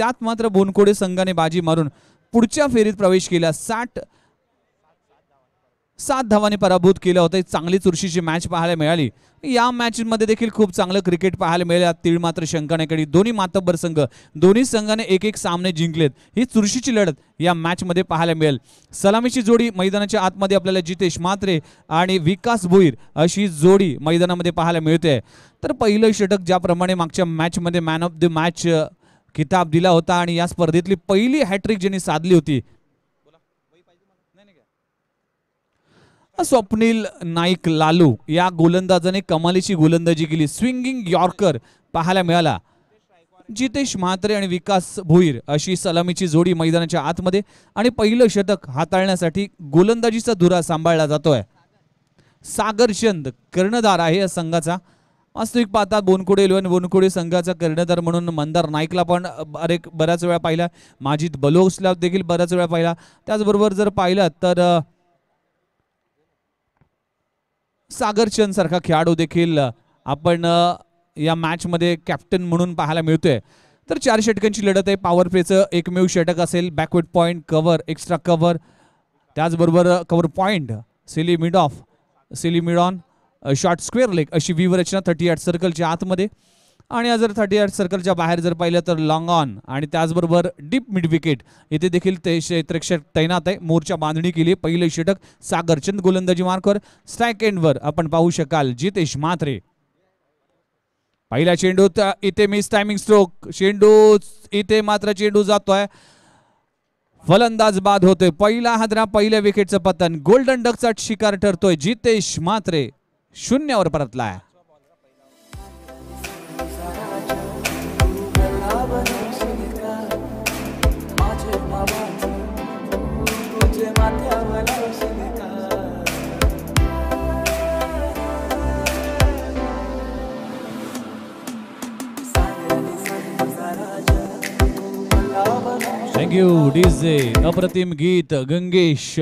त्यात मात्र बोनकोडे संघाने बाजी मारून पुढच्या फेरीत प्रवेश केला साठ सात धावाने पराभूत केलं होतं चांगली चुरशीची मॅच पाहायला मिळाली या मॅचमध्ये देखील खूप चांगलं क्रिकेट पाहायला मिळालं तीळ मात्र शंकानेकडे दोन्ही मातब्बर संघ दोन्ही संघाने एक एक सामने जिंकलेत ही चुरशीची लढत या मॅचमध्ये पाहायला मिळेल सलामीची जोडी मैदानाच्या आतमध्ये आपल्याला जितेश मात्रे आणि विकास भोईर अशी जोडी मैदानामध्ये पाहायला मिळते तर पहिलं षटक ज्याप्रमाणे मागच्या मॅचमध्ये मॅन ऑफ द मॅच किताब दिला होता आणि या स्पर्धेतली पहिली हॅट्रिक ज्यांनी साधली होती स्वप्नील नाईक लालू या गोलंदाजाने कमालीची गोलंदाजी केली स्विंगिंग यॉर्कर पाहायला मिळाला जितेश म्हात्रे आणि विकास भोईर अशी सलामीची जोडी मैदानाच्या आतमध्ये आणि पहिलं शतक हाताळण्यासाठी गोलंदाजीचा धुरा सांभाळला जातोय सागरचंद कर्णधार आहे या संघाचा वास्तविक पाहता बोनकुडे इलेव्हन बोनकुडे संघाचा कर्णधार म्हणून मंदार नाईकला पण अरे बऱ्याच वेळा पाहिला माजिद बलोसला देखील बऱ्याच वेळा पाहिला त्याचबरोबर जर पाहिलं तर सागरचंद सारखा खेळाडू देखील आपण या मॅचमध्ये कॅप्टन म्हणून पाहायला मिळतोय तर चार षटकांची लढत आहे पॉवर प्लेचं एकमेव षटक असेल backward point cover extra cover त्याचबरोबर cover point silly mid off silly mid on short square leg अशी रचना थर्टी आठ सर्कलच्या आतमध्ये आणि जर थर्टी आठ सर्कलच्या बाहेर जर पाहिलं तर लॉंग ऑन आणि त्याचबरोबर डीप मिड विकेट येथे देखील ते क्षेत्रक्षक तैनात आहे मोर्चा बांधणी केली पहिले षटक सागरचंद गोलंदाजी मार्कवर स्ट्रॅक एंडवर आपण पाहू शकाल जितेश मात्रे पहिला चेंडू इथे मिस टायमिंग स्ट्रोक चेंडू इथे मात्र चेंडू जातोय फलंदाज बाद होतोय पहिला हादरा पहिल्या विकेटचं पतन गोल्डन डकचा शिकार ठरतोय जितेश मात्रे शून्यावर परतलाय थँक्यू डीजे अप्रतिम गीत गंगेश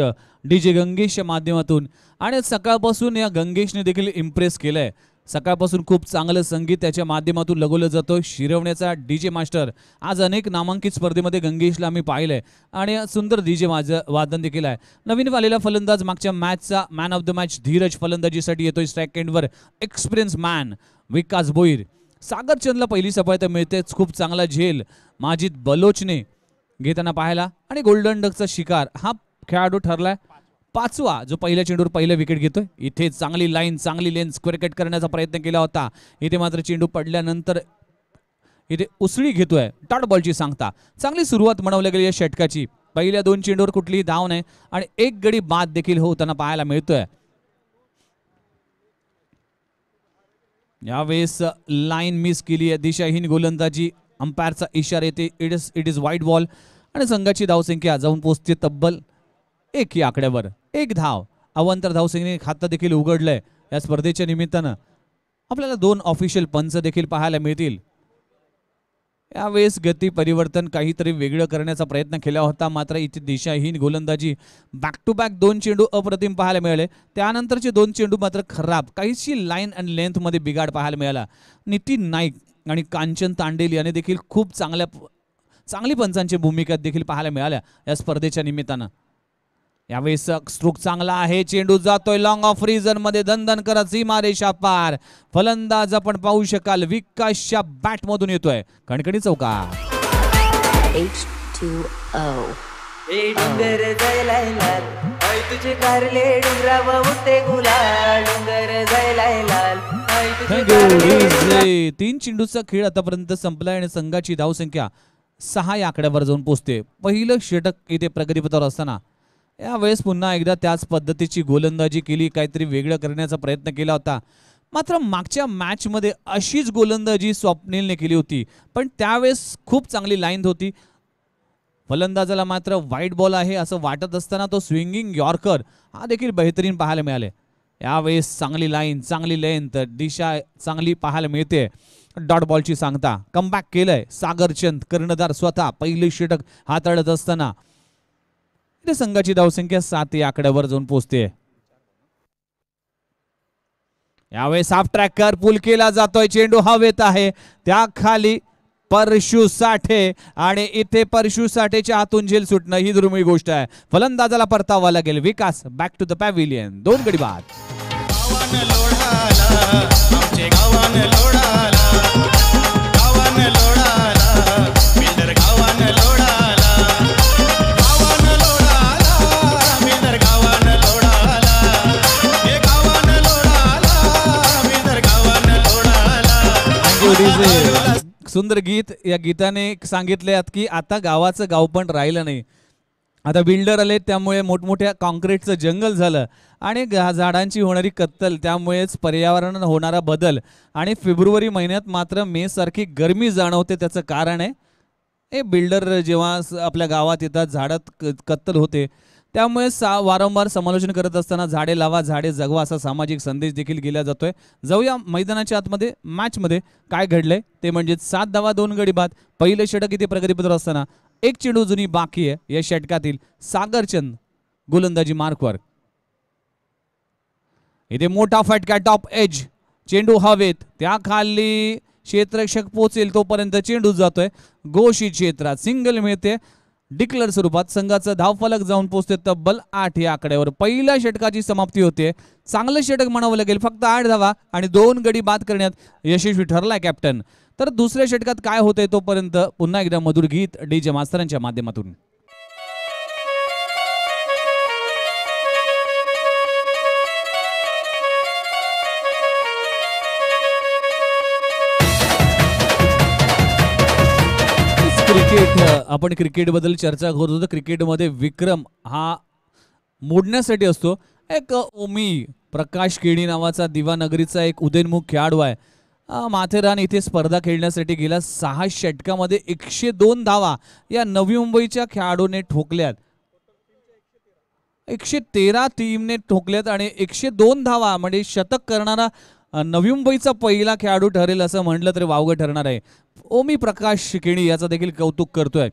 डीजे गंगेश माध्यमातून आणि सकाळपासून या गंगेशने देखील इम्प्रेस केलं आहे सकाळपासून खूप चांगलं संगीत त्याच्या माध्यमातून लगवलं जातं शिरवण्याचा डी जे मास्टर आज अनेक नामांकित स्पर्धेमध्ये गंगेशला आम्ही पाहिलं आहे आणि सुंदर डी जे वाज वादन देखील आहे नवीन आलेला फलंदाज मागच्या मॅचचा man of the match Dheeraj फलंदाजीसाठी येतोय स्ट्रॅक एंडवर एक्सपिरियन्स मॅन विकास भोईर सागरचंदला पहिली तर मिळतेच खूप चांगला झेल माजीद बलोचने घेताना पाहायला आणि गोल्डन डकचा शिकार हा खेळाडू ठरला आहे पाचवा जो पहिल्या चेंडूवर पहिलं विकेट घेतोय इथे चांगली लाईन चांगली लेन स्क्वेअर करण्याचा प्रयत्न केला होता इथे मात्र चेंडू पडल्यानंतर इथे उसळी घेतोय टॉट बॉलची सांगता चांगली सुरुवात म्हणवल्या गेली या षटकाची पहिल्या दोन चेंडूवर कुठलीही धाव नाही आणि एक गडी बाद देखील होताना पाहायला मिळतोय यावेळेस लाईन मिस केली आहे दिशाहीन गोलंदाजी अंपायरचा इशारा येते it is it is wide ball आणि संघाची धावसंख्या जाऊन पोचते तब्बल एक ही आकड्यावर एक धाव अवंतर धावसिंगने खातं देखील उघडलंय या स्पर्धेच्या निमित्तानं आपल्याला दोन ऑफिशियल पंच देखील पाहायला मिळतील यावेळेस गती परिवर्तन काहीतरी वेगळं करण्याचा प्रयत्न केला होता मात्र इथे दिशाहीन गोलंदाजी बॅक टू बॅक दोन चेंडू अप्रतिम पाहायला मिळाले त्यानंतरचे दोन चेंडू मात्र खराब काहीशी लाईन अँड लेंथमध्ये बिघाड पाहायला मिळाला नितीन नाईक आणि कांचन तांडेल याने देखील खूप चांगल्या चांगली पंचांची भूमिका देखील पाहायला मिळाल्या या स्पर्धेच्या निमित्तानं यावेळी स्ट्रोक चांगला आहे चेंडू जातोय लॉंग ऑफ रिझन मध्ये धनधन करत रेषा पार फलंदाज आपण पाहू शकाल विकासच्या बॅट मधून येतोय कणकणी चौका तीन चेंडूचा खेळ आतापर्यंत संपलाय आणि संघाची धावसंख्या सहा या आकड्यावर जाऊन पोहोचते पहिलं षटक इथे प्रगतीपथावर असताना यावेळेस पुन्हा एकदा त्याच पद्धतीची गोलंदाजी केली काहीतरी वेगळं करण्याचा प्रयत्न केला होता मात्र मागच्या मॅचमध्ये अशीच गोलंदाजी स्वप्नीलने केली होती पण त्यावेळेस खूप चांगली लाईन होती फलंदाजाला मात्र वाईट बॉल आहे असं वाटत असताना तो स्विंगिंग यॉर्कर हा देखील बेहतरीन पाहायला मिळाले यावेळेस चांगली लाईन चांगली लेंथ दिशा चांगली पाहायला मिळते डॉट बॉलची सांगता कमबॅक केलंय सागरचंद कर्णधार स्वतः पहिले षटक हाताळत असताना भारतीय संघाची धावसंख्या सात या आकड्यावर जाऊन पोहोचते यावेळेस साफ ट्रॅकर पूल केला जातोय चेंडू हवेत आहे त्या खाली परशु साठे आणि इथे परशु साठेच्या हातून झेल सुटणं ही दुर्मिळ गोष्ट आहे फलंदाजाला परतावा लागेल Vikas back to the pavilion दोन गडी बाद सुंदर गीत या गीताने सांगितले आहेत की आता गावाचं गाव पण राहिलं नाही आता बिल्डर आले त्यामुळे मोठमोठ्या कॉन्क्रीटचं जंगल झालं आणि झाडांची होणारी कत्तल त्यामुळेच पर्यावरण होणारा बदल आणि फेब्रुवारी महिन्यात मात्र मे सारखी गरमी जाणवते त्याचं कारण आहे हे बिल्डर जेव्हा आपल्या गावात येतात झाडात कत्तल होते त्यामुळे सा वारंवार समालोचन करत असताना झाडे लावा झाडे जगवा असा सामाजिक संदेश देखील गेला जातोय जाऊया मैदानाच्या आतमध्ये मॅचमध्ये काय घडलंय ते म्हणजे सात धावा दोन गडी बाद पहिले षटक इथे प्रगतीपत्र असताना एक चेंडू जुनी बाकी आहे या षटकातील सागरचंद गोलंदाजी मार्कवर इथे मोठा फटका टॉप एज चेंडू हवेत त्या खाली क्षेत्रक्षक पोचेल तोपर्यंत चेंडू जातोय गोशी क्षेत्रात सिंगल मिळते डिक्लेअर स्वरूपात संघाचं फलक जाऊन पोहोचते तब्बल आठ या आकड्यावर पहिल्या षटकाची समाप्ती होते चांगलं षटक म्हणावं लागेल फक्त आठ धावा आणि दोन गडी बाद करण्यात यशस्वी ठरलाय कॅप्टन तर दुसऱ्या षटकात काय होतंय तोपर्यंत पुन्हा एकदा मधुर गीत डी जे मास्तरांच्या माध्यमातून क्रिकेट आपण क्रिकेटबद्दल चर्चा करत होतो क्रिकेटमध्ये विक्रम हा मोडण्यासाठी असतो एक ओमी प्रकाश केणी नावाचा दिवानगरीचा एक उदयनमुख खेळाडू आहे माथेरान इथे स्पर्धा खेळण्यासाठी गेला सहा षटकामध्ये एकशे दोन धावा या नवी मुंबईच्या खेळाडूने ठोकल्यात एकशे तेरा टीमने ठोकल्यात आणि एकशे दोन धावा म्हणजे शतक करणारा नवी मुंबईचा पहिला खेळाडू ठरेल असं म्हटलं तरी वावगं ठरणार आहे ओमी प्रकाश शिकेणी याचं देखील कौतुक करतोय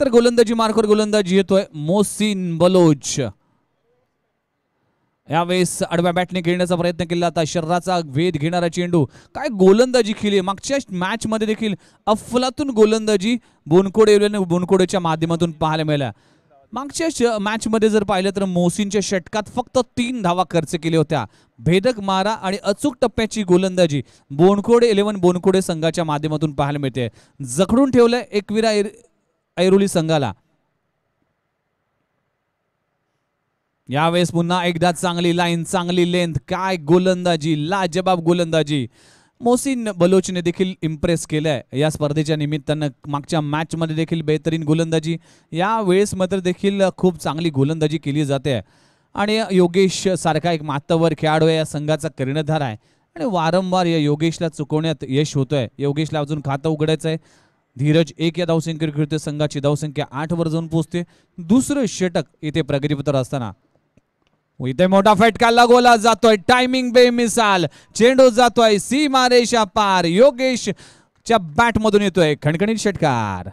तर गोलंदाजी मार्कवर गोलंदाजी येतोय मोसिन बलोच यावेळेस आडव्या बॅटने खेळण्याचा प्रयत्न केला आता शरीराचा वेध घेणारा चेंडू काय गोलंदाजी खेळली मागच्या मध्ये देखील अफलातून गोलंदाजी बोनकोडे बोनकोडेच्या माध्यमातून पाहायला मिळाल्या मागच्या मध्ये जर पाहिलं तर मोसिनच्या षटकात फक्त तीन धावा खर्च केल्या होत्या भेदक मारा आणि अचूक टप्प्याची गोलंदाजी बोनखोडे इलेव्हन बोनखोडे संघाच्या माध्यमातून पाहायला मिळते जखडून ठेवलंय एकविरा ऐरोली संघाला यावेळेस पुन्हा एकदा चांगली लाईन चांगली लेंथ काय गोलंदाजी लाजबाब गोलंदाजी मोसिन बलोचने देखील इम्प्रेस केलं आहे या स्पर्धेच्या निमित्तानं मागच्या मॅचमध्ये देखील बेहतरीन गोलंदाजी या वेळेस मात्र देखील खूप चांगली गोलंदाजी केली जाते आणि योगेश सारखा एक मातवर खेळाडू या संघाचा कर्णधार आहे आणि वारंवार या योगेशला चुकवण्यात यश होतोय योगेशला अजून खातं उघडायचं आहे धीरज एक या धावसंख्येवर खेळते संघाची धावसंख्या आठवर जाऊन पोचते दुसरं षटक इथे प्रगतीपत्र असताना इथे मोठा फटका लागवला जातोय टायमिंग बेमिसाल चेंडू जातोय सी मारेशा पार योगेश च्या बॅट मधून येतोय खणखणीत षटकार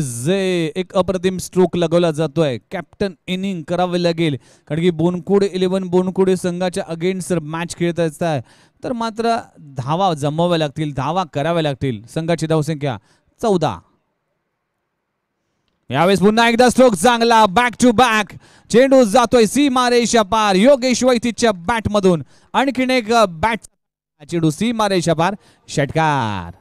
जे एक अप्रतिम स्ट्रोक लगवला जातोय कॅप्टन इनिंग करावे लागेल कारण की बोनकुड इलेव्हन बोनकुडे संघाच्या अगेन्स्ट मॅच खेळत आहे तर मात्र धावा जमवाव्या लागतील धावा कराव्या लागतील संघाची धावसंख्या चौदा यावेळेस पुन्हा एकदा स्ट्रोक चांगला बॅक टू बॅक चेंडू जातोय सी सीमारेषा पार योगेश वैतीच्या मधून आणखीन एक बॅट चेंडू सी सीमारेषा पार षटकार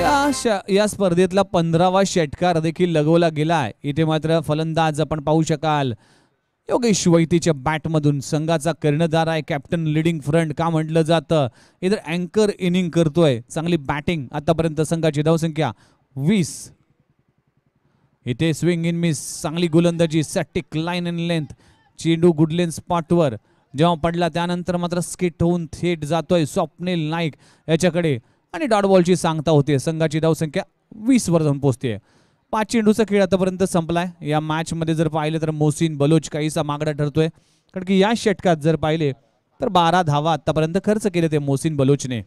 या या स्पर्धेतला पंधरावा षटकार देखील लगवला गेलाय इथे मात्र फलंदाज आपण पाहू शकाल योगेश वैतीच्या बॅटमधून संघाचा कर्णधार आहे कॅप्टन लिडिंग फ्रंट का म्हटलं जातं इतर अँकर इनिंग करतोय चांगली बॅटिंग आतापर्यंत संघाची धावसंख्या वीस इथे स्विंग इन मिस चांगली गोलंदाजी सॅटिक लाईन इन लेंथ चेंडू गुडलेन स्पॉटवर जेव्हा पडला त्यानंतर मात्र स्किट होऊन थेट जातोय स्वप्नील नाईक याच्याकडे आणि डॉट बॉलची सांगता होते संघाची धावसंख्या वर जाऊन पोहोचते पाच चेंडूचा खेळ आतापर्यंत संपलाय या मॅचमध्ये जर पाहिलं तर मोसिन बलोच काहीसा मागडा ठरतोय कारण की या षटकात जर पाहिले तर बारा धावा आतापर्यंत खर्च केले ते मोसिन बलोचने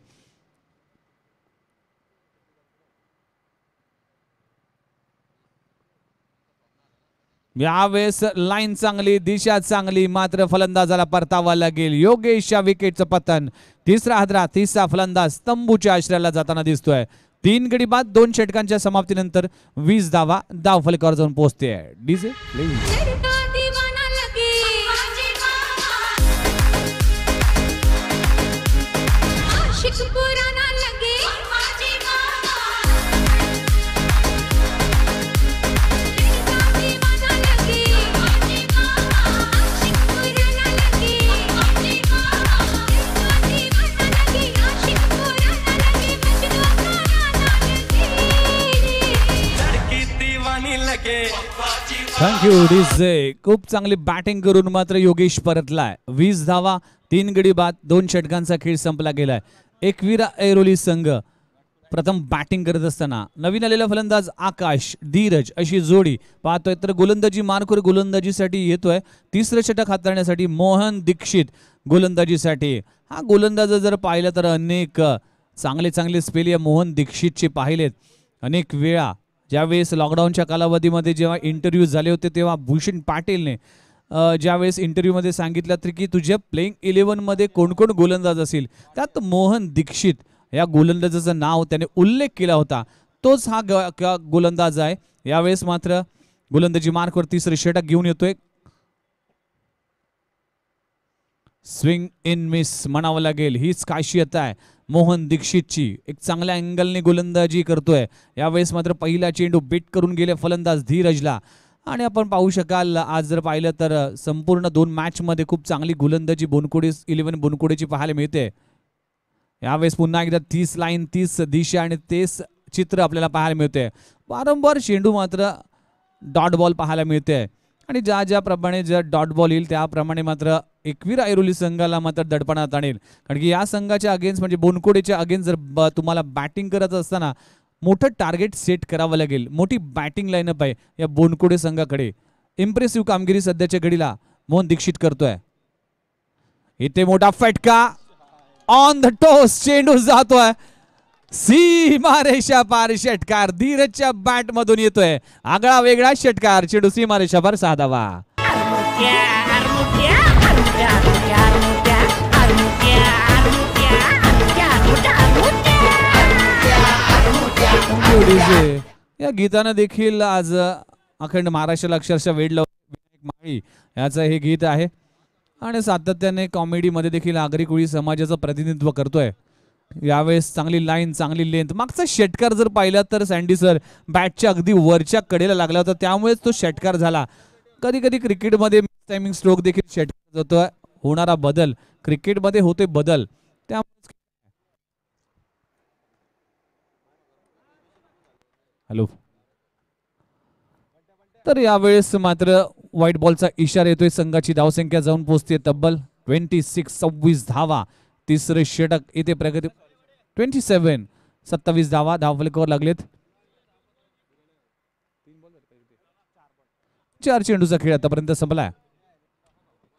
यावेळेस लाईन चांगली दिशा चांगली मात्र फलंदाजाला परतावा लागेल योगेशच्या विकेटचं पतन तिसरा हादरा तिसरा फलंदाज तंबूच्या आश्रयाला जाताना दिसतोय तीन गडी बाद दोन षटकांच्या समाप्तीनंतर वीस धावा दाव फलकावर जाऊन पोहोचते डीजे जे खूप चांगली बॅटिंग करून मात्र योगेश परतलाय वीस धावा तीन गडी बाद दोन षटकांचा खेळ संपला गेलाय एकवीरा ऐरोली संघ प्रथम बॅटिंग करत असताना नवीन आलेला फलंदाज आकाश धीरज अशी जोडी पाहतोय तर गोलंदाजी मारखोर गोलंदाजीसाठी येतोय तिसरं षटक हाताळण्यासाठी मोहन दीक्षित गोलंदाजीसाठी हा गोलंदाज जर पाहिलं तर अनेक चांगले चांगले स्पेल या मोहन दीक्षितचे पाहिलेत अनेक वेळा ज्यावेळेस लॉकडाऊनच्या कालावधीमध्ये जेव्हा इंटरव्ह्यू झाले होते तेव्हा भूषण पाटीलने ज्यावेळेस इंटरव्ह्यूमध्ये सांगितलं तर की तुझ्या प्लेईंग इलेव्हनमध्ये कोण कोण गोलंदाज असेल त्यात मोहन दीक्षित या गोलंदाजाचं नाव त्याने उल्लेख केला होता तोच हा गोलंदाज आहे यावेळेस मात्र गोलंदाजी मार्कवर तिसरी षटक घेऊन येतोय स्विंग इन मिस म्हणावं लागेल हीच खासियत आहे मोहन दीक्षितची एक चांगल्या अँगलने गोलंदाजी करतोय यावेळेस मात्र पहिला चेंडू बिट करून गेले फलंदाज धीरजला आणि आपण पाहू शकाल आज जर पाहिलं तर संपूर्ण दोन मॅचमध्ये खूप चांगली गोलंदाजी बोनकुडी इलेव्हन बोनकुडेची पाहायला मिळते यावेळेस पुन्हा एकदा तीस लाईन तीस दिशा आणि तेच चित्र आपल्याला पाहायला मिळते वारंवार चेंडू मात्र डॉट बॉल पाहायला मिळते आणि ज्या ज्याप्रमाणे ज्या डॉट बॉल येईल त्याप्रमाणे मात्र एकवीर ऐरोली संघाला मात्र दडपणात आणेल कारण की या संघाच्या अगेन्स्ट म्हणजे बोनकोडेच्या अगेन्स्ट जर तुम्हाला बॅटिंग करत असताना मोठं टार्गेट सेट करावं लागेल मोठी बॅटिंग लाईनअप आहे या बोनकोडे संघाकडे इम्प्रेसिव्ह कामगिरी सध्याच्या घडीला मोहन दीक्षित करतोय इथे मोठा फटका ऑन द टोस चेंडू जातोय सी पार षटकार धीरजच्या बॅट मधून येतोय आगळा वेगळा षटकार चेडू मारेशा पार सहा या गीतानं देखील आज अखंड महाराष्ट्राला अक्षरशः वेड लाव माळी याचं हे गीत आहे आणि सातत्याने कॉमेडीमध्ये देखील आगरी कुळी समाजाचं प्रतिनिधित्व करतोय यावेळेस चांगली लाईन चांगली लेंथ मागचा षटकार जर पाहिला तर सँडी सर बॅटच्या अगदी वरच्या कडेला लागला होता त्यामुळेच तो षटकार झाला कधी कधी क्रिकेटमध्ये टायमिंग स्ट्रोक देखील षटकार जातो होणारा बदल क्रिकेटमध्ये होते बदल हॅलो तर यावेळेस मात्र व्हाईट बॉलचा इशारा येतोय संघाची धावसंख्या जाऊन पोहोचते तब्बल ट्वेंटी सिक्स सव्वीस धावा तिसरे षटक इथे प्रगती ट्वेंटी सेव्हन सत्तावीस धावा धावफलकावर लागलेत चार चेंडूचा खेळ आतापर्यंत संपला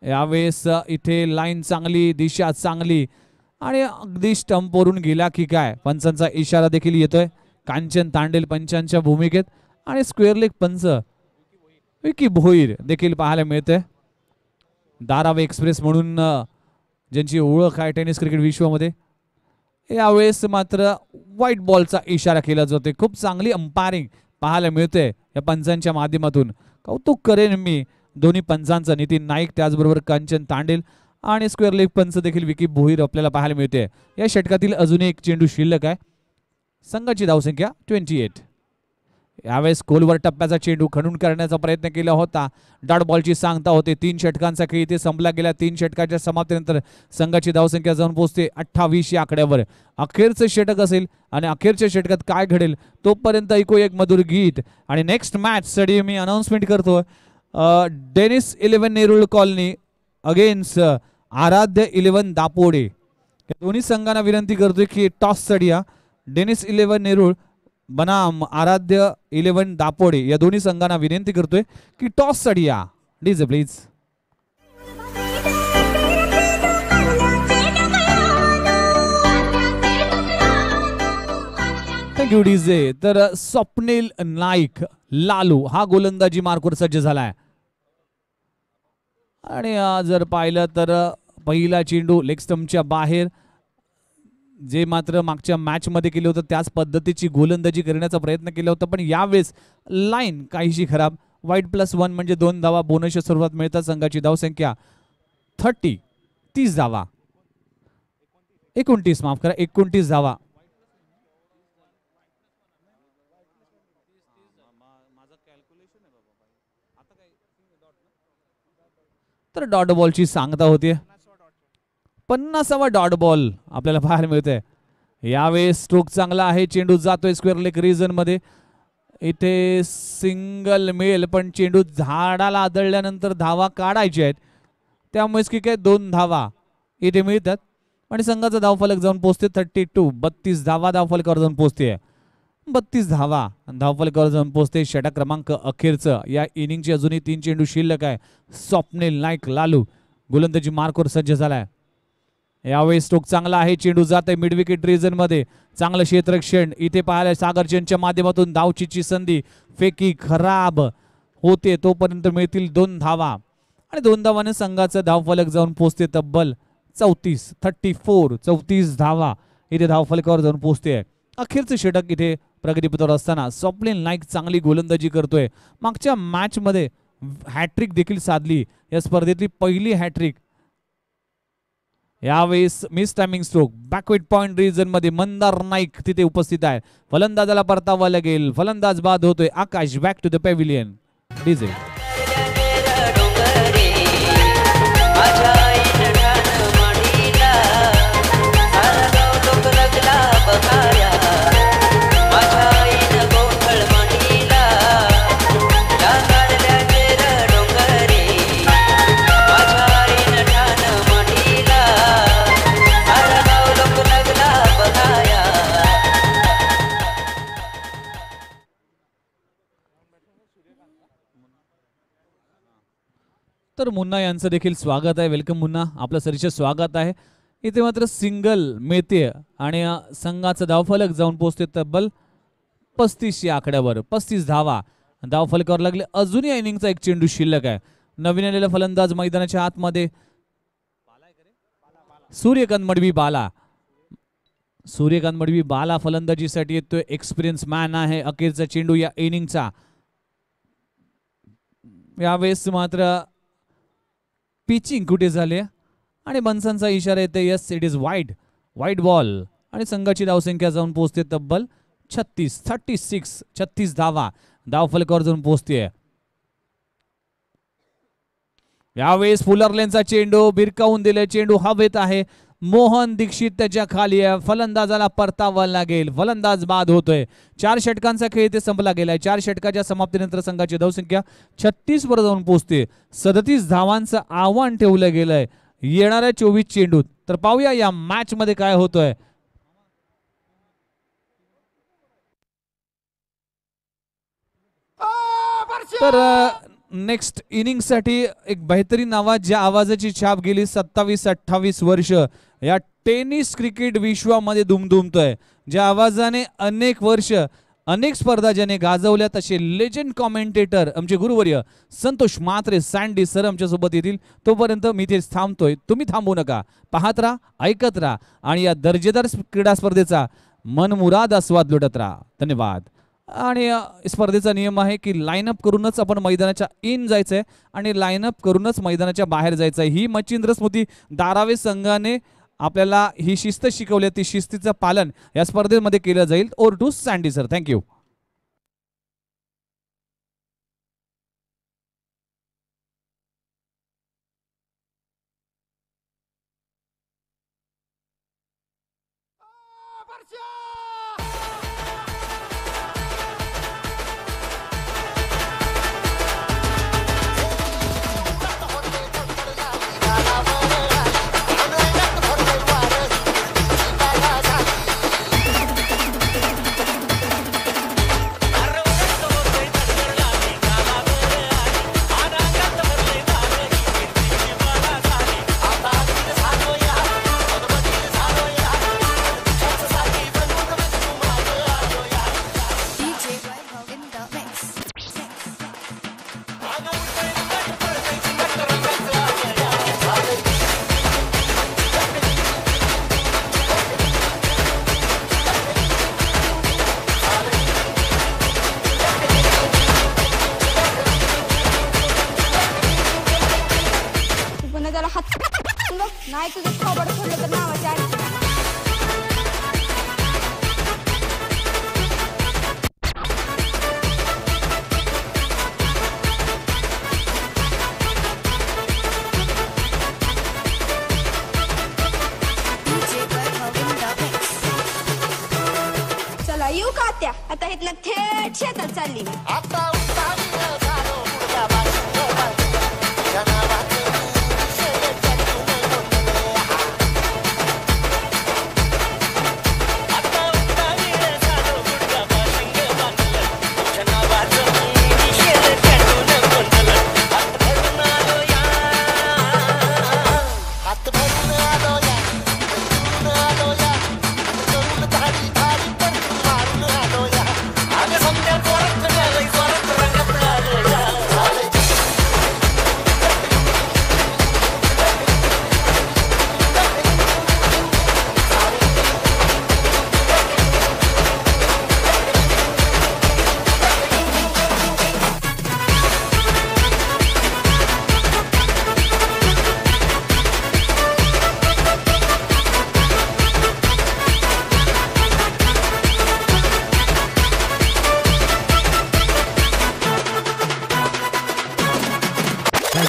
यावेळेस इथे लाईन चांगली दिशा चांगली आणि अगदी स्टंपवरून गेला की काय पंचांचा इशारा देखील येतोय कांचन तांडेल पंचांच्या भूमिकेत आणि स्क्वेअर लेग पंच विकी भोईर देखील पाहायला मिळते दारावे एक्सप्रेस म्हणून ज्यांची ओळख आहे टेनिस क्रिकेट विश्वामध्ये यावेळेस मात्र व्हाईट बॉलचा इशारा केला जातो खूप चांगली अंपायरिंग पाहायला मिळते या पंचांच्या माध्यमातून कौतुक करेन मी दोन्ही पंचांचा नितीन नाईक त्याचबरोबर कंचन तांडेल आणि स्क्वेअर लेग पंच देखील विकी भोईर आपल्याला पाहायला मिळते या षटकातील अजूनही एक चेंडू शिल्लक आहे संघाची धावसंख्या ट्वेंटी एट यावेळेस स्कूलवर टप्प्याचा चेंडू खणून करण्याचा प्रयत्न केला होता डॉट बॉलची सांगता होते तीन षटकांचा खेळ इथे संपला गेला तीन षटकाच्या समाप्तीनंतर संघाची धावसंख्या जाऊन पोहोचते अठ्ठावीस या आकड्यावर अखेरचं षटक असेल आणि अखेरच्या षटकात काय घडेल तोपर्यंत ऐकू एक मधुर गीत आणि नेक्स्ट मॅच स्टडी मी अनाऊन्समेंट करतो Dennis eleven Nerul colony against Aaradhya eleven Dapode दोन्ही संघांना विनंती करतोय की टॉस स्टडिया डेनिस इलेव्हन नेरुळ बनाम आराध्य इलेवन दापोडे या दोन्ही संघांना विनंती करतोय की टॉससाठी या डीजे प्लीज थँक्यू डीजे तर स्वप्नील नाईक लालू हा गोलंदाजी मार्कवर सज्ज झालाय आणि जर पाहिलं तर पहिला चेंडू लेग बाहेर जे मात्र मागच्या मॅचमध्ये केलं होतं त्याच पद्धतीची गोलंदाजी करण्याचा प्रयत्न केला होता पण यावेळेस लाईन काहीशी खराब वाईट प्लस वन म्हणजे दोन धावा बोनसच्या सुरुवात मिळतात संघाची धावसंख्या थर्टी तीस धावा एकोणतीस माफ करा एकोणतीस धावा तर डॉट बॉलची सांगता होती पन्नासावा डॉट बॉल आपल्याला बाहेर मिळतोय यावेळेस स्ट्रोक चांगला आहे चेंडू जातोय स्क्वेअर लेग मध्ये इथे सिंगल मिळेल पण चेंडू झाडाला आदळल्यानंतर धावा काढायचे आहेत त्यामुळेच की काय दोन धावा इथे मिळतात आणि संघाचा धावफलक जाऊन पोहोचते थर्टी टू बत्तीस धावा धावफलकावर जाऊन पोहोचते बत्तीस धावा धावफलकावर जाऊन पोहोचते षटक क्रमांक अखेरचं या इनिंगची अजूनही तीन चेंडू शिल्लक आहे स्वप्नील नाईक लालू गोलंदाजी मार्कवर सज्ज झालाय यावेळी स्टोक चांगला आहे चेंडू जात आहे मिडविकेट मध्ये चांगलं क्षेत्रक्षण इथे पाहायला सागरचेनच्या माध्यमातून धावचीची संधी फेकी खराब होते तोपर्यंत मिळतील दोन धावा आणि दोन धावाने संघाचा धावफलक जाऊन पोचते तब्बल चौतीस थर्टी फोर चौतीस धावा इथे धावफलकावर जाऊन पोचते अखेरचं षटक इथे प्रगतीपथावर असताना स्वप्लेन नाईक चांगली गोलंदाजी करतोय मागच्या मॅचमध्ये हॅट्रिक देखील साधली या स्पर्धेतली पहिली हॅट्रिक यावेळेस miss timing stroke point point मध्ये मंदार नाईक तिथे उपस्थित आहे फलंदाजाला परतावा लागेल फलंदाज बाद होतोय Akash back to the pavilion diesel तर मुन्ना यांचं देखील स्वागत आहे वेलकम मुन्ना आपलं सरीचं स्वागत आहे इथे मात्र सिंगल मेते आणि संघाचं धावफलक जाऊन पोहोचते तब्बल पस्तीस या आकड्यावर पस्तीस धावा धावफलकावर लागले अजून या इनिंगचा एक चेंडू शिल्लक आहे नवीन आलेला फलंदाज मैदानाच्या आतमध्ये सूर्यकांत मडवी बाला सूर्यकांत मडवी बाला फलंदाजीसाठी येतोय एक्सपिरियन्स मॅन आहे अखेरचा चेंडू या इनिंगचा यावेळेस मात्र पिचिंग कुठे झाले आणि मनसनचा इशारा येते yes it is wide wide ball आणि संघाची धावसंख्या जाऊन पोहोचते तब्बल छत्तीस थर्टी सिक्स छत्तीस धावा धाव फलकावर जाऊन पोहोचते यावेळेस लेनचा चेंडू बिरकावून दिले चेंडू हवेत आहे मोहन दीक्षित त्याच्या खाली आहे फलंदाजाला परतावा लागेल फलंदाज बाद होतोय चार षटकांचा खेळ इथे संपला गेलाय चार षटकाच्या समाप्तीनंतर संघाची धावसंख्या छत्तीस वर जाऊन पोहोचते सदतीस धावांचं आव्हान ठेवलं गेलंय येणाऱ्या चोवीस चेंडूत तर पाहूया या मॅच मध्ये काय होतोय तर नेक्स्ट इनिंगसाठी एक बेहतरीन नावा ज्या आवाजाची छाप गेली सत्तावीस अठ्ठावीस वर्ष या टेनिस क्रिकेट विश्वामध्ये दुमदुमतोय ज्या आवाजाने अनेक वर्ष अनेक स्पर्धा ज्याने गाजवल्या तसे लेजेंड कॉमेंटेटर आमचे गुरुवर्य संतोष मात्रे सँडी सर आमच्यासोबत येतील तोपर्यंत मी ते थांबतोय तुम्ही थांबू नका पाहत राहा ऐकत राहा आणि या दर्जेदार क्रीडा स्पर्धेचा मनमुराद आस्वाद लुटत राहा धन्यवाद आणि स्पर्धेचा नियम आहे की लाईनअप करूनच आपण मैदानाच्या इन जायचं आहे आणि लाईनअप करूनच मैदानाच्या बाहेर जायचं आहे ही मच्छिंद्र स्मृती दारावे संघाने आपल्याला ही शिस्त शिकवली ती शिस्तीचं पालन या स्पर्धेमध्ये केलं जाईल over to Sandy sir thank you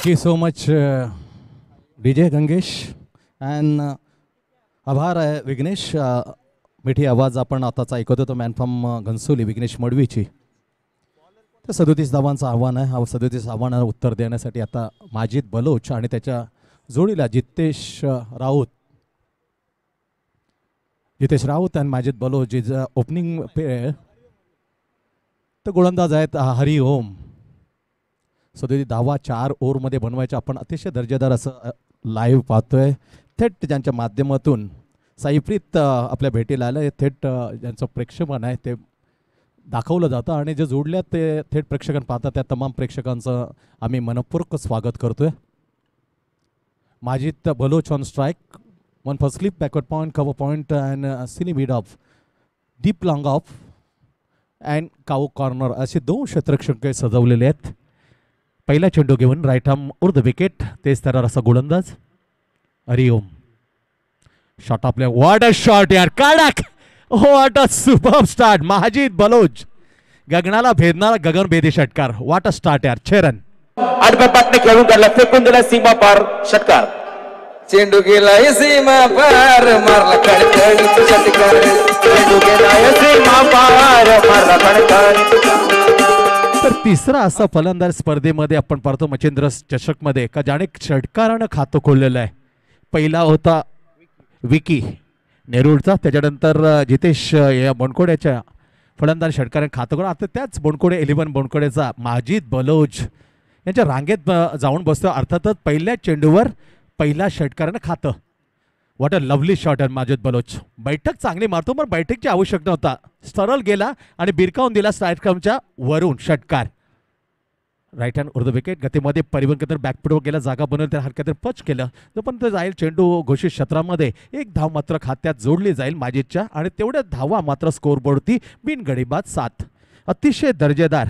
thank you so much Gangesh Gangesh Gangesh. Uh, आभार आहे विघ्नेश uh, मिठी आवाज आपण आताच ऐकत होतो man from uh, Ghansoli Vighnesh मडवीची तर सदोतीस धावांचं आव्हान आहे हा सदोतीस आव्हानाला उत्तर देण्यासाठी आता माजिद बलोच आणि त्याच्या जोडीला जितेश राऊत जितेश राऊत आणि माजिद बलोच जी ओपनिंग पेअर तर गोलंदाज आहेत हरी ओम सदोदी दहावा चार ओव्हरमध्ये बनवायचं आपण अतिशय दर्जेदार असं लाईव्ह पाहतोय थेट ज्यांच्या माध्यमातून साईप्रीत आपल्या भेटीला आलं हे थेट ज्यांचं प्रेक्षपण आहे ते दाखवलं जातं आणि जे जोडल्यात ते थेट प्रेक्षकांना पाहतात त्या तमाम प्रेक्षकांचं आम्ही मनपूर्वक स्वागत करतोय Majid Baloch on strike one first slip backward point cover point and silly mid off deep long off and cow corner असे दोन क्षेत्रक्षक सजवलेले आहेत पहिला चेंडू घेऊन राईट आर्म उर्द विकेट तेच तर असा गोलंदाज अरे ओम शॉट आपल्या वॉट अ शॉट यार काडाक what a super start Majid Baloch गगनाला भेदणारा गगन भेदी षटकार वॉट अ स्टार्ट यार छेरन आडब्यापाटने खेळून काढला फेकून दिला सीमा पार षटकार चेंडू गेला सीमा पार मारला कडकड षटकार चेंडू गेला सीमा पार मारला कडकड तर तिसरा असा फलंदाज स्पर्धेमध्ये आपण पाहतो मच्छिंद्र चषकमध्ये का ज्याने षटकारानं खातं खोललेलं आहे पहिला होता विकी नेरूळचा त्याच्यानंतर जितेश या बोंडकोड्याच्या फलंदाज षटकाराने खातं खोल आता त्याच बोंडकोडे इलेव्हन बोंडकोडेचा माजीद बलोज यांच्या रांगेत जाऊन बसतो अर्थातच पहिल्या चेंडूवर पहिला षटकारानं खातं what a lovely shot and Majid Baloch बैठक चांगली मारतो पण बैठकची आवश्यक नव्हता सरळ गेला आणि बिरकावून दिला स्ट्रायक्रमच्या वरून षटकार राईट हँड उर्द विकेट गतीमध्ये परिवर्तन बॅकफुटवर गेला जागा बनवली तर हरकत पच केलं जोपर्यंत जाईल चेंडू घोषित क्षेत्रामध्ये एक धाव मात्र खात्यात जोडली जाईल माजिदच्या आणि तेवढ्या धावा मात्र बिनगडी बिनगडीबाद सात अतिशय दर्जेदार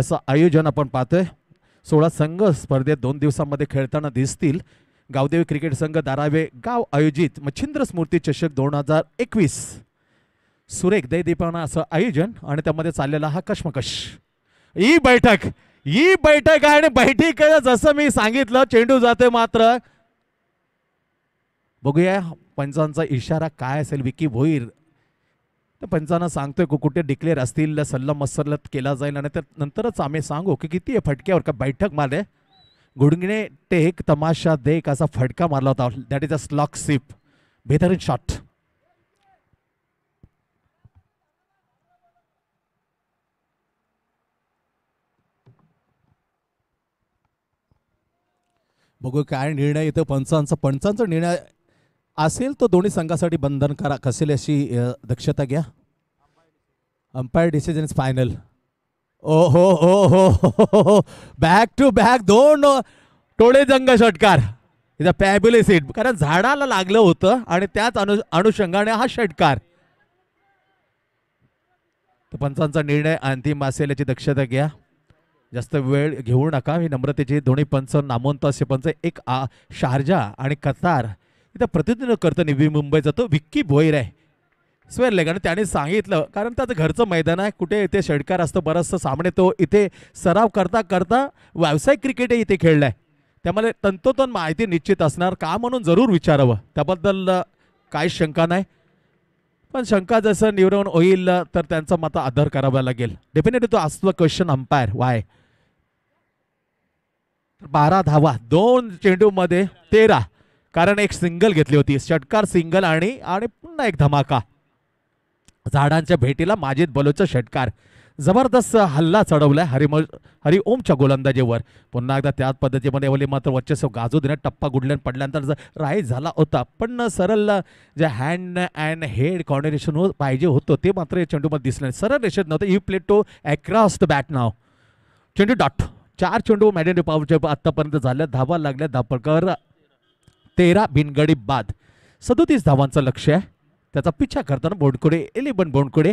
असं आयोजन आपण पाहतोय सोळा संघ स्पर्धेत दोन दिवसांमध्ये खेळताना दिसतील गावदेवी क्रिकेट संघ दारावे गाव आयोजित मच्छिंद्र स्मृती चषक दोन हजार एकवीस सुरेख दयदीपणा असं आयोजन आणि त्यामध्ये चाललेला हा कशमकश ही बैठक ही बैठक आहे आणि बैठकीकडे जसं मी सांगितलं चेंडू जाते मात्र बघूया पंचांचा इशारा काय असेल विकी भोईर तर पंचांना सांगतोय की कुठे डिक्लेअर असतील सल्ला मसलत केला जाईल आणि त्या नंतरच आम्ही सांगू की किती फटक्यावर का बैठक मारे गुडगिने टेक तमाशा देख असा फटका मारला होता that is a slog sweep बेहतरीन शॉट बघू काय निर्णय येतो पंचांचा पंचांचा निर्णय असेल तो दोन्ही संघासाठी बंधनकारक असेल अशी दक्षता घ्या अंपायर डिसिजन फायनल ओ हो हो हो बॅक टू बॅक दोन टोळे जंग षटकार इथं अ कारण झाडाला लागलं होतं आणि त्याच अनु अनुषंगाने हा षटकार पंचांचा निर्णय अंतिम असेल याची दक्षता घ्या जास्त वेळ घेऊ नका ही नम्रतेची दोन्ही पंच नामवंत असे पंच एक आ शारजा आणि कतार इथं प्रतिनिधित्व करतो निवी मुंबईचा तो विक्की भोईर आहे स्वेरले कारण त्याने सांगितलं कारण त्याचं घरचं मैदान आहे कुठे इथे षटकार असतो बरंचसं सामने तो इथे सराव करता करता व्यावसायिक क्रिकेटही इथे खेळलाय आहे त्यामुळे तंतोतंत माहिती निश्चित असणार का म्हणून जरूर विचारावं त्याबद्दल काही शंका नाही पण शंका जसं निवडून होईल तर त्यांचा मात्र आदर करावा लागेल डेफिनेटली तो असतो क्वेश्चन अंपायर वाय बारा धावा दोन चेंडूमध्ये तेरा कारण एक सिंगल घेतली होती षटकार सिंगल आणि पुन्हा एक धमाका झाडांच्या भेटीला माजीद बलोचा षटकार जबरदस्त हल्ला चढवलाय हरिम हरिओमच्या गोलंदाजीवर पुन्हा एकदा त्याच पद्धतीमध्ये वली मात्र वर्चस्व गाजू देण्यात टप्पा गुडल्यान पडल्यानंतर राईज झाला होता पण सरळ जे हँड अँड हेड कॉर्डिनेशन पाहिजे होतं ते मात्र या चेंडूमध्ये दिसलं नाही सरळ रेषेत नव्हतं you played too across the bat नाव चेंडू डॉट चार चेंडू मॅडन पावच्या आत्तापर्यंत झाल्या धावा लागल्या धापकर तेरा बिनगडी बाद सदोतीस धावांचं लक्ष आहे त्याचा पिछा करताना बोंडकुडे एलिबन बोंडकुडे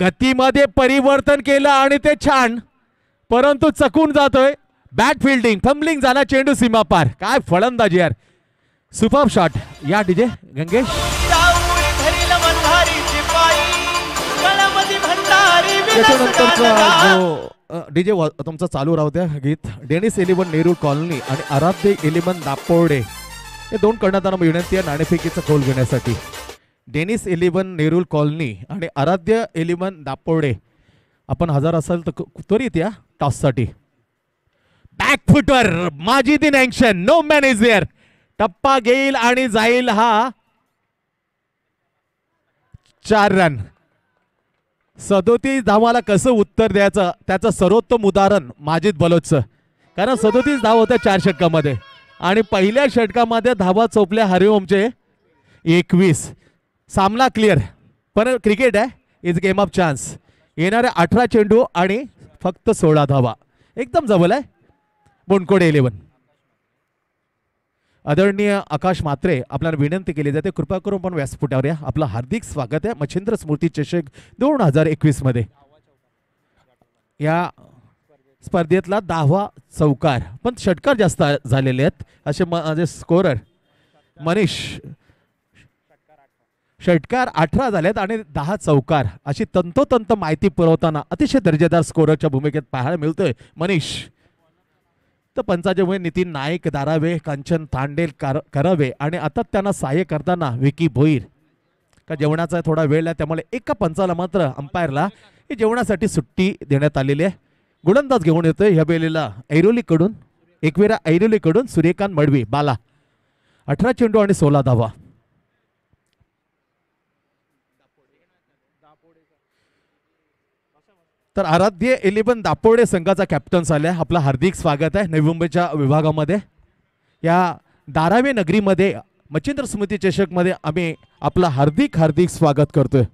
गतीमध्ये परिवर्तन केलं आणि ते छान परंतु चकून जातोय बॅट फिल्डिंग थंबलिंग झाला चेंडू सीमा पार काय फळंदाजी यार सुपर शॉट या डीजे गंगेश डीजे तुमचं चालू राहू द्या गीत डेनिस इलेव्हन नेहरू कॉलनी आणि आराध्य इलेव्हन दापोर्डे हे दोन कर्णधारांना विनंती आहे नाणेफेकीचा गोल घेण्यासाठी डेनिस इलेवन नेरुल कॉलनी आणि आराध्य इलेवन दापोडे आपण हजार असाल तर त्वरित या बॅक फुटवर माझी दिन action no man is here टप्पा घेईल आणि जाईल हा चार रन सदोतीस धावाला कसं उत्तर द्यायचं त्याचं सर्वोत्तम उदाहरण माजिद बलोचचं कारण सदोतीस धाव होत्या चार षटकामध्ये आणि पहिल्या षटकामध्ये धावा चोपल्या हरिओमचे एकवीस सामना क्लिअर पण क्रिकेट आहे इज गेम ऑफ चान्स येणारे अठरा चेंडू आणि फक्त सोळा धावा एकदम जवळ आहे बोनकोडे इलेवन आदरणीय आकाश मात्रे आपल्याला विनंती केली जाते कृपा करून पण व्यासपीठावर या आपलं हार्दिक स्वागत आहे मच्छिंद्र स्मृती चषक दोन हजार एकवीसमध्ये या स्पर्धेतला दहावा चौकार पण षटकार जास्त झालेले आहेत असे माझे स्कोरर मनीष षटकार अठरा झालेत आणि दहा चौकार अशी तंतोतंत माहिती पुरवताना अतिशय दर्जेदार स्कोररच्या भूमिकेत पाहायला मिळतोय मनीष तर पंचाच्यामुळे नितीन नाईक दारावे कंचन तांडेल कर करावे आणि आता त्यांना सहाय्य करताना विकी भोईर का जेवणाचा थोडा वेळ आहे त्यामुळे एका पंचाला मात्र अंपायरला जेवणासाठी सुट्टी देण्यात आलेली आहे गुणंदाज घेऊन येतोय ह्या वेळेला ऐरोलीकडून एकवेरा ऐरोलीकडून सूर्यकांत मडवी बाला अठरा चेंडू आणि सोळा धावा तर आराध्य इलेवन दापोडे संघाचा कॅप्टन्स आले आपला आपलं हार्दिक स्वागत आहे नवी मुंबईच्या विभागामध्ये या दारावे नगरीमध्ये मच्छिंद्र स्मृती चषकमध्ये आम्ही आपलं हार्दिक हार्दिक स्वागत करतोय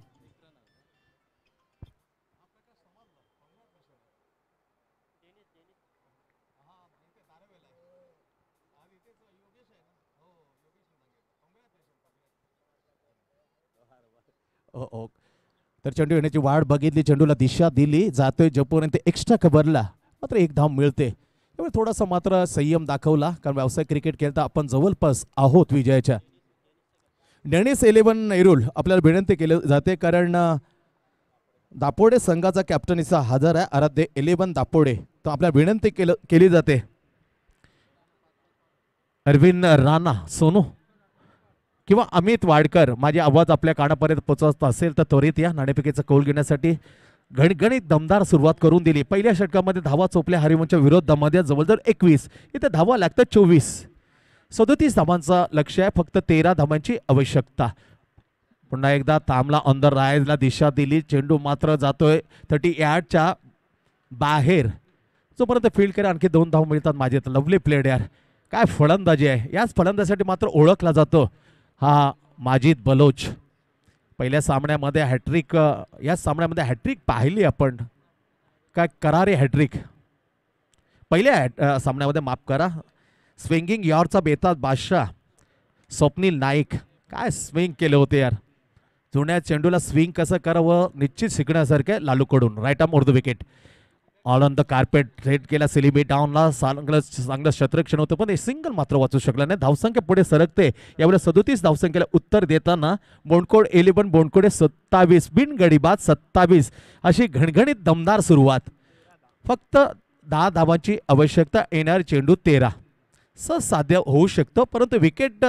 तर चेंडू येण्याची वाट बघितली चेंडूला दिशा दिली जातोय जपून ते एक्स्ट्रा खबरला मात्र एक धाव मिळते त्यामुळे थोडासा मात्र संयम दाखवला कारण व्यावसायिक क्रिकेट खेळता आपण जवळपास आहोत विजयाच्या डेनिस इलेव्हन एरुल आपल्याला विनंती केली जाते कारण दापोडे संघाचा इसा हजर आहे आराध्य इलेव्हन दापोडे तो आपल्याला विनंती केलं केली जाते अरविंद राणा सोनू किंवा अमित वाडकर माझे आवाज आपल्या कानापर्यंत पोचवत असेल तर त्वरित या नाणेपिकेचा कौल घेण्यासाठी घणघणीत दमदार सुरुवात करून दिली पहिल्या षटकामध्ये धावा चोपल्या हरिमनच्या विरोधामध्ये जवळजवळ एकवीस इथे धावा लागतात चोवीस सदोतीस धावांचा लक्ष आहे फक्त तेरा धावांची आवश्यकता पुन्हा एकदा तामला अंदर रायजला दिशा दिली चेंडू मात्र जातोय थर्टी यार्डच्या बाहेर जोपर्यंत फील्ड करा आणखी दोन धाव मिळतात माझे लवली प्लेड यार काय फलंदाजी आहे याच फलंदाजीसाठी मात्र ओळखला जातो हा माजीद बलोच पहिल्या सामन्यामध्ये हॅट्रिक या सामन्यामध्ये हॅट्रिक पाहिली आपण काय करारे हॅट्रिक पहिल्या हॅट सामन्यामध्ये माफ करा स्विंगिंग यॉरचा बेताज बादशाह स्वप्नील नाईक काय स्विंग केले होते यार जुन्या चेंडूला स्विंग कसं करावं निश्चित शिकण्यासारखे लालूकडून right arm the wicket all on the carpet red केला सिलिबी डाऊनला चांगलं चांगलं शत्रक्षण होतं पण हे सिंगल मात्र वाचू शकलं नाही धावसंख्या पुढे सरकते यावेळेस सदोतीस धावसंख्येला उत्तर देताना बोंडकोड इलेव्हन बोंडकोडे सत्तावीस बिनगडीबाद सत्तावीस अशी घणघणीत दमदार सुरुवात फक्त दहा धावांची आवश्यकता येणार चेंडू तेरा सहज साध्य होऊ शकतं परंतु विकेट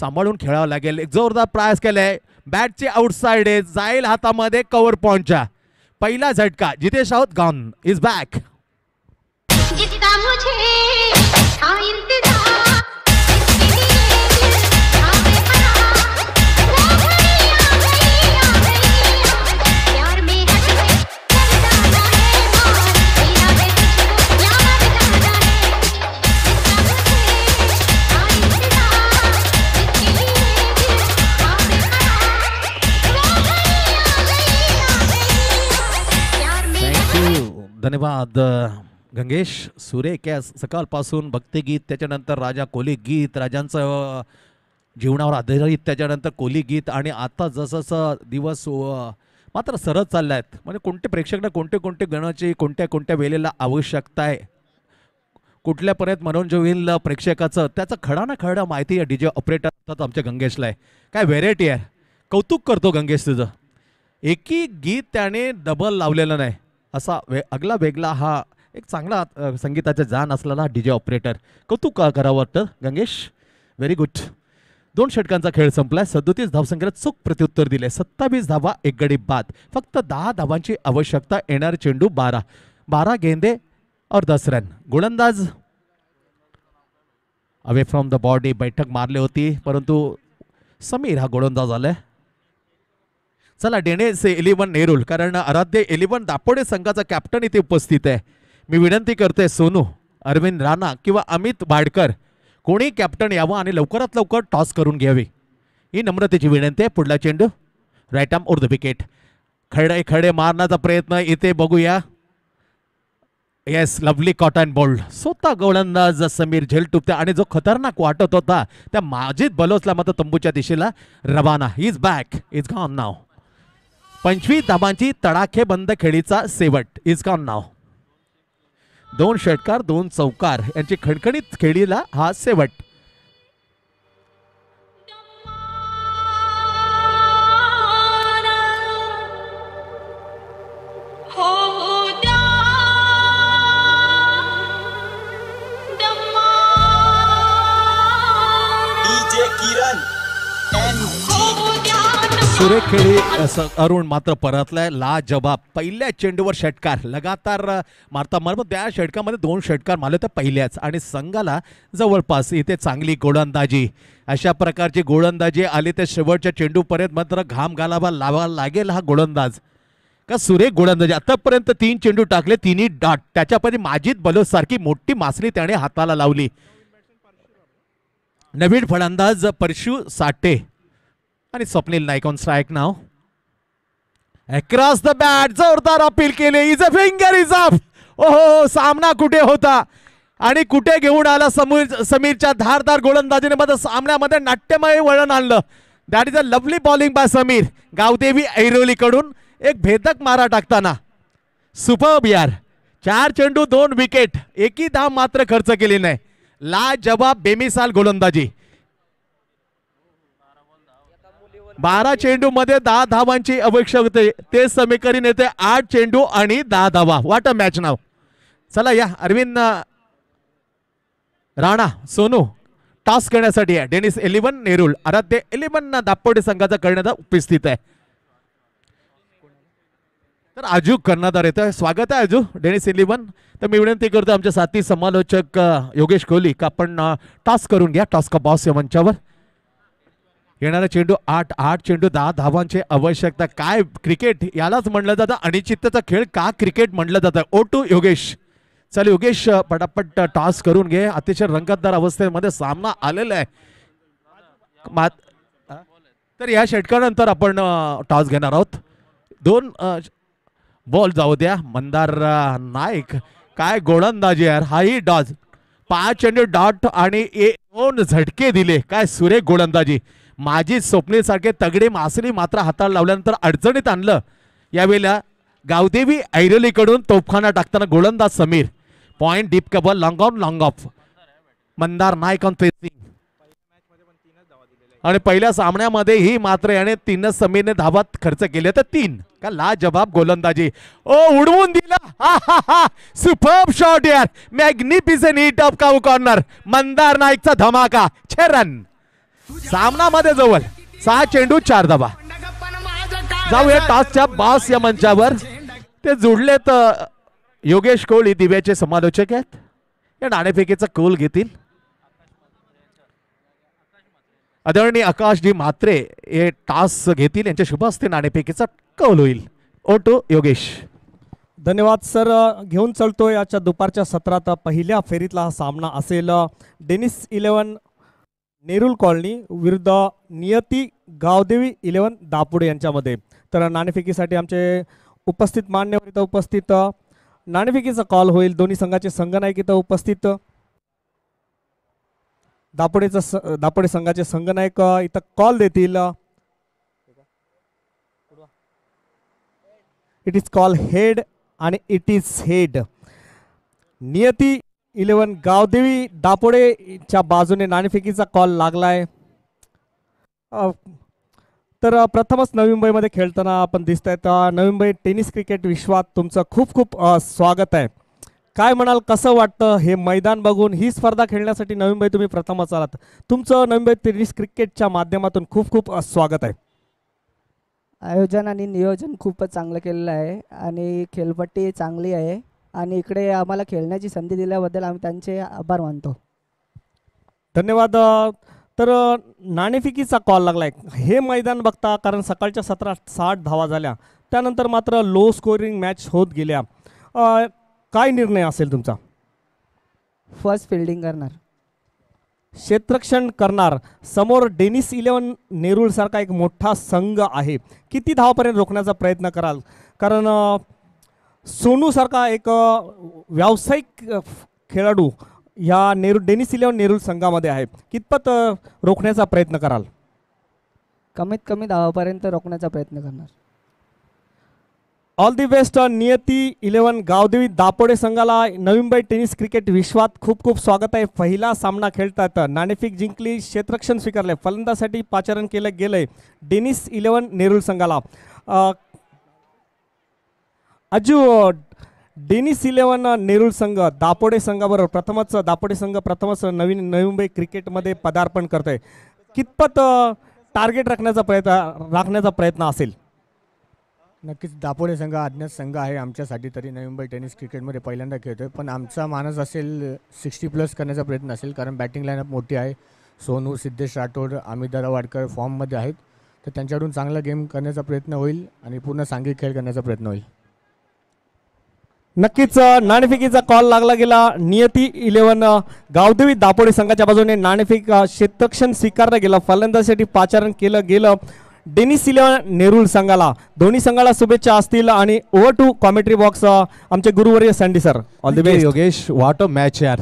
सांभाळून खेळावं लागेल एक जोरदार प्रयास केलाय आहे बॅटची आउटसाईड आहे जाईल हातामध्ये कवर पॉईंटच्या पहिला झटका Jitesh Raut gone is back धन्यवाद गंगेश सुरे या सकाळपासून भक्तिगीत त्याच्यानंतर राजा कोली गीत राजांचं जीवनावर आधारित त्याच्यानंतर कोली गीत आणि आता जसं दिवस मात्र सरळ चालला आहेत म्हणजे कोणते प्रेक्षकांना कोणते कोणते गणाची कोणत्या कोणत्या वेळेला आवश्यकता आहे कुठल्यापर्यंत मनोरंजन होईल प्रेक्षकाचं त्याचं खडा ना खडा माहिती आहे डीजे ऑपरेटर असतात आमच्या गंगेशला आहे काय व्हेरायटी आहे कौतुक करतो गंगेश तुझं एकी गीत त्याने डबल लावलेलं नाही असा वे अगला वेगला हा एक चांगला संगीताचे जाण असलेला डी जे ऑपरेटर कौतुक का करावं वाटतं गंगेश व्हेरी गुड दोन षटकांचा खेळ संपलाय सदोतीस धावसंख्येत चोख प्रत्युत्तर दिले सत्तावीस धावा एक गडी बाद फक्त दहा धावांची आवश्यकता येणार चेंडू बारा बारा गेंदे और दस रन गोलंदाज अवे फ्रॉम द बॉडी बैठक मारली होती परंतु समीर हा गोलंदाज आलाय चला से इलेव्हन नेहरूल कारण आराध्य इलेव्हन दापोडे संघाचा कॅप्टन इथे उपस्थित आहे मी विनंती करते सोनू अरविंद राणा किंवा अमित भाडकर कोणी कॅप्टन यावं आणि लवकरात लवकर टॉस करून घ्यावी ही नम्रतेची विनंती आहे पुढला चेंडू राईट आम ओर द विकेट खडे खडे मारण्याचा प्रयत्न इथे बघूया येस लवली कॉटन बोल्ड स्वतः गोलंदाज समीर झेलटुपत्या आणि जो खतरनाक वाटत होता त्या माझीत बलोचला मात्र तंबूच्या दिशेला रवाना इज बॅक इज गॉन नाव पंचवीस धाबांची तडाखेबंद खेळीचा सेवट इज कॉन नाव दोन षटकार दोन चौकार यांची खणखणीत खेळीला हा सेवट, सुरेख खेळी अरुण मात्र परतलाय ला जबाब पहिल्या चेंडूवर षटकार लगातार मारता मार त्या षटकामध्ये दोन षटकार मारले तर पहिल्याच आणि संघाला जवळपास इथे चांगली गोलंदाजी अशा प्रकारची गोलंदाजी आली ते शेवटच्या चेंडूपर्यंत मात्र घाम घालावा लावा लागेल हा गोलंदाज का सुरेख गोलंदाजी आतापर्यंत तीन चेंडू टाकले तिन्ही डाट त्याच्यापैकी माजीद बलोज सारखी मोठी मासळी त्याने हाताला लावली नवीन फलंदाज परशु साठे आणि स्वप्नील नाईक ऑन स्ट्राईक नाव अक्रॉस द बॅट जोरदार अपील केले is a finger is up ओहो सामना कुठे होता आणि कुठे घेऊन आला समीर समीरच्या धारदार गोलंदाजीने मध्ये सामन्यामध्ये नाट्यमय वळण आणलं that is a lovely bowling by Sameer Gavdevi Airoli कडून एक भेदक मारा टाकताना सुपर यार चार चेंडू दोन विकेट एकी धाम मात्र खर्च केली नाही ला जबाब बेमिसाल गोलंदाजी बारा चेंडू मध्ये दहा धावांची अपेक्षा होते ते समीकरण येते आठ चेंडू आणि दहा धावा वाट मॅच नाव चला या अरविंद राणा सोनू टॉस करण्यासाठी आहे डेनिस एलिव्हन नेरुल आराध्य इलेव्हन दापोडे संघाचा करण्याचा उपस्थित आहे तर आजू कर्णधार येतोय स्वागत आहे आजू डेनिस इलेव्हन तर मी विनंती करतो आमच्या साथी समालोचक योगेश कोहली का आपण टॉस करून घ्या का बॉस या मंचावर येणारा चेंडू आठ आठ चेंडू दहा धावांची आवश्यकता काय क्रिकेट यालाच म्हणलं जातं अनिश्चितचा खेळ का क्रिकेट म्हणलं जातं ओ टू योगेश चल योगेश पटापट टॉस करून घे अतिशय रंगतदार अवस्थेमध्ये सामना आलेला आहे मात तर या षटकानंतर आपण टॉस घेणार आहोत दोन बॉल जाऊ द्या मंदार नाईक काय गोलंदाजी यार हाही डॉज पाच चेंडू डॉट आणि ए दोन झटके दिले काय सुरेख गोलंदाजी माझी स्वप्नेसारखे तगडे मासरी मात्र हाताला लावल्यानंतर अडचणीत आणलं यावेळेला गावदेवी ऐरोलीकडून तोफखाना टाकताना गोलंदाज Sameer point deep cover long on long off Mandar Naik on facing आणि पहिल्या सामन्यामध्येही मात्र याने तीनच समीरने धावात खर्च केले तर तीन का ला जबाब गोलंदाजी ओ उडवून दिला सुपर शॉट यार magnificent hit off cow corner Mandar नाईकचा धमाका छे रन सामना मध्ये जवळ सहा चेंडू चार दबा जाऊया टॉसच्या बॉस या मंचावर ते जोडलेत योगेश कोळी दिव्याचे समालोचक आहेत या नाणेफेकीचा कौल घेतील आकाश आकाशजी म्हात्रे हे टास घेतील यांच्या शुभ हस्ते नाणेफेकीचा कौल होईल ओ टू योगेश धन्यवाद सर घेऊन चलतोय आजच्या दुपारच्या सत्रात पहिल्या फेरीतला हा सामना असेल डेनिस इलेवन नेरुल कॉलनी विरुद्ध नियती गावदेवी इलेवन दापोडे यांच्यामध्ये तर नाणेफेकीसाठी आमचे उपस्थित मान्यवर इथं उपस्थित नाणेफेकीचा कॉल होईल दोन्ही संघाचे संघनायक इथं उपस्थित दापोडेचं दापोडे संघाचे संघनायक इथं कॉल देतील इट इज कॉल हेड आणि it is head Niyati eleven Gavdevi दापोडेच्या बाजूने नाणेफेकीचा कॉल लागलाय तर प्रथमच नवी मुंबईमध्ये खेळताना आपण दिसत तर नवी मुंबई टेनिस क्रिकेट विश्वात तुमचं खूप खूप स्वागत आहे काय म्हणाल कसं वाटतं हे मैदान बघून ही स्पर्धा खेळण्यासाठी नवी मुंबई तुम्ही प्रथमच आलात तुमचं नवी मुंबई टेनिस क्रिकेटच्या माध्यमातून खूप खूप स्वागत आहे आयोजन आणि नियोजन खूपच चांगलं केलेलं आहे आणि खेळपट्टी चांगली आहे आणि इकडे आम्हाला खेळण्याची संधी दिल्याबद्दल आम्ही त्यांचे आभार मानतो धन्यवाद तर नाणेफिकीचा कॉल लागला हे मैदान बघता कारण सकाळच्या सतरा साठ धावा झाल्या त्यानंतर मात्र लो स्कोरिंग मॅच होत गेल्या काय निर्णय असेल तुमचा फर्स्ट फिल्डिंग करणार क्षेत्रक्षण करणार समोर डेनिस इलेवन सारखा एक मोठा संघ आहे किती धावापर्यंत रोखण्याचा प्रयत्न कराल कारण सोनूसारखा एक व्यावसायिक खेळाडू या नेहरू डेनिस इलेव्हन नेहरूल संघामध्ये आहे कितपत रोखण्याचा प्रयत्न कराल कमीत कमी दहापर्यंत रोखण्याचा प्रयत्न करणार all the best Niyati eleven Gavdevi Dapode संघाला नवी मुंबई टेनिस क्रिकेट विश्वात खूप खूप स्वागत आहे पहिला सामना खेळतात नाणेफिक जिंकली क्षेत्रक्षण स्वीकारले फलंदासाठी पाचारण केलं गेलं डेनिस इलेव्हन नेरूल संघाला अजू डेनिस इलेवन नेरुळ संघ दापोडे संघाबरोबर प्रथमच दापोडे संघ प्रथमच नवीन नवी मुंबई क्रिकेटमध्ये पदार्पण करत आहे कितपत टार्गेट राखण्याचा प्रयत्न राखण्याचा प्रयत्न असेल नक्कीच दापोडे संघ अज्ञात संघ आहे आमच्यासाठी तरी नवी मुंबई टेनिस क्रिकेटमध्ये पहिल्यांदा खेळतो आहे पण आमचा मानस असेल सिक्स्टी प्लस करण्याचा प्रयत्न असेल कारण बॅटिंग लाईनअप मोठी आहे सोनू सिद्धेश राठोड अमित दरा वाडकर फॉर्ममध्ये आहेत तर त्यांच्याकडून चांगला गेम करण्याचा प्रयत्न होईल आणि पूर्ण सांघिक खेळ करण्याचा प्रयत्न होईल नक्कीच नाणेफेकीचा कॉल लागला गेला नियती इलेव्हन गावदेवी दापोडी संघाच्या बाजूने नाणेफेक शेतक्षण स्वीकारला गेला फलंदाजीसाठी पाचारण केलं गेलं डेनिस इलेव्हन नेरुल संघाला दोन्ही संघाला शुभेच्छा असतील आणि ओव्हर टू कॉमेंट्री बॉक्स आमचे गुरुवर्य Sandy sir all the best Yogesh what a match यार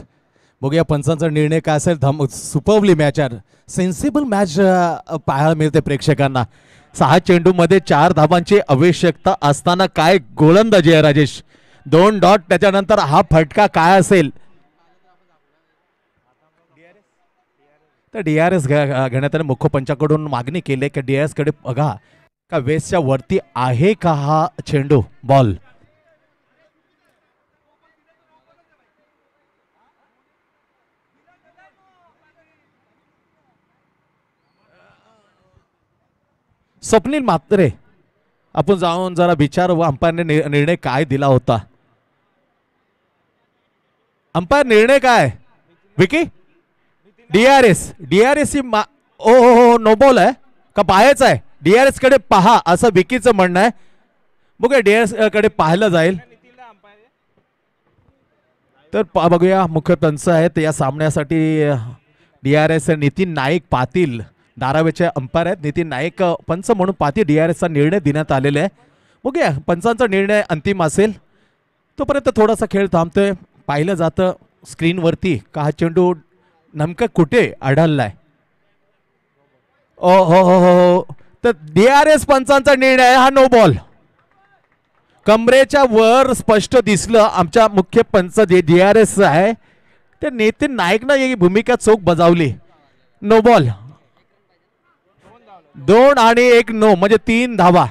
बघूया पंचांचा निर्णय काय असेल धम सुपवली मॅच यार सेन्सिबल मॅच पाहायला मिळते प्रेक्षकांना सहा चेंडूमध्ये चार धाबांची आवश्यकता असताना काय गोलंदाजी आहे राजेश दोन डॉट त्याच्यानंतर हा फटका काय असेल तर डी आर एस घेण्यात आले मुख्य पंचाकडून मागणी केली की डी आर बघा का वेस्टच्या वरती आहे का हा चेंडू बॉल स्वप्नील मात्रे आपण जाऊन जरा विचार व अंपायरने निर्णय काय दिला होता अंपायर निर्णय काय विकी डीआरएस डीआरएस ही ओ हो हो नो आहे का पाहायचं आहे डीआरएस कडे पहा असं विकीचं म्हणणं आहे बघूया डीआरएस कडे पाहिलं जाईल तर बघूया मुख्य पंच आहेत या सामन्यासाठी डीआरएस नितीन नाईक पातील धारावेचे अंपायर आहेत नितीन नाईक पंच म्हणून डीआरएस डीआरएसचा निर्णय देण्यात आलेला आहे बघूया पंचांचा निर्णय अंतिम असेल तोपर्यंत थोडासा खेळ थांबतोय पाहिलं जातं स्क्रीनवरती का हा चेंडू नेमकं कुठे आढळलाय ओ हो हो हो तर डी आर एस पंचांचा निर्णय हा नो बॉल कमरेच्या वर स्पष्ट दिसलं आमच्या मुख्य पंच जे डी आर एस आहे ते नायक नाईकनं ही भूमिका चोख बजावली नो बॉल दोन आणि एक नो म्हणजे तीन धावा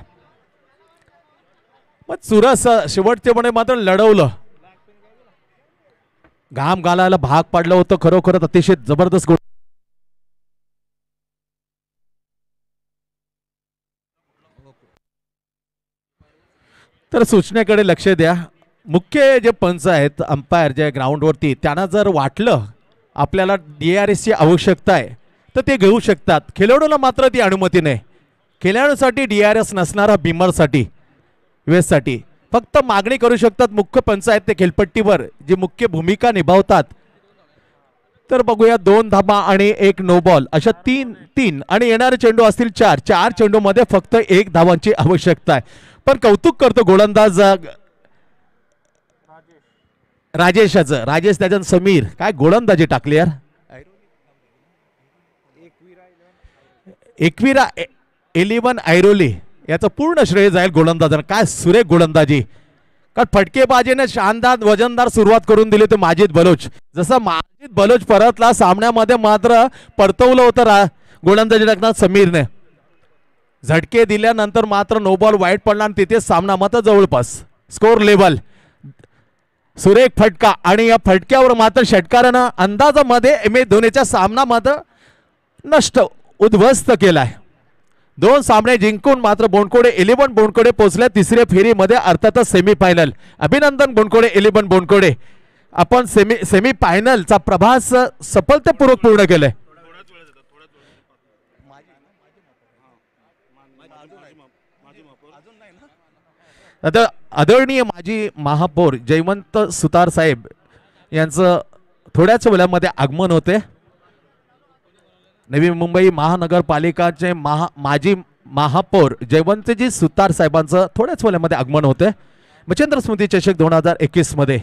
मग चुरस शेवटचे म्हणे मात्र लढवलं घाम घालायला भाग पाडलं होतं खरोखरच अतिशय जबरदस्त गोष्ट तर सूचनेकडे लक्ष द्या मुख्य जे पंच आहेत अंपायर जे ग्राउंडवरती त्यांना जर वाटलं आपल्याला डी आर एसची आवश्यकता आहे तर ते घेऊ शकतात खेळाडूला मात्र ती अनुमती नाही खेळाडूसाठी डी आर एस नसणारा बीमरसाठी वेससाठी फक्त मागणी करू शकतात मुख्य पंचायत ते खेळपट्टीवर जी मुख्य भूमिका निभावतात तर बघूया दोन धाबा आणि एक नो बॉल अशा तीन तीन आणि येणारे चेंडू असतील चार चार चेंडूमध्ये फक्त एक धावांची आवश्यकता आहे पण कौतुक करतो गोलंदाज राजेशाचं राजेश त्याजन समीर काय गोलंदाजी टाकले यार एकविरा एलिवन आयरोली याचं पूर्ण श्रेय जाईल गोलंदाजांना काय सुरेख गोलंदाजी कारण फटकेबाजीने शानदार वजनदार सुरुवात करून दिली ते माजिद बलोच जसं माजिद बलोच परतला सामन्यामध्ये मात्र परतवलं होतं रा गोलंदाजी रखनाथ समीरने झटके दिल्यानंतर मात्र नो बॉल वाईट पडला आणि तिथे सामना मात्र जवळपास स्कोर लेवल सुरेख फटका आणि या फटक्यावर मात्र षटकारानं अंदाजामध्ये एम ए धोनीचा सामना मात्र नष्ट उद्ध्वस्त केलाय आहे दोन सामने जिंकून मात्र बोंडकोडे इलेव्हन बोंडकोडे पोहोचल्या तिसऱ्या फेरीमध्ये अर्थातच सेमीफायनल अभिनंदन बोंडकोडे इलेव्हन बोंडकोडे आपण सेमी सेमीफायनलचा प्रभास सफलतापूर्वक पूर्ण केलाय आता आदरणीय माजी महापौर जयवंत सुतार साहेब यांचं थोड्याच वेळामध्ये आगमन होते नवी मुंबई महानगरपालिकाचे महा माजी महापौर जयवंतजी सुतार साहेबांचं थोड्याच वेळामध्ये आगमन होते मच्छेंद्र स्मृती चषक दोन हजार एकवीसमध्ये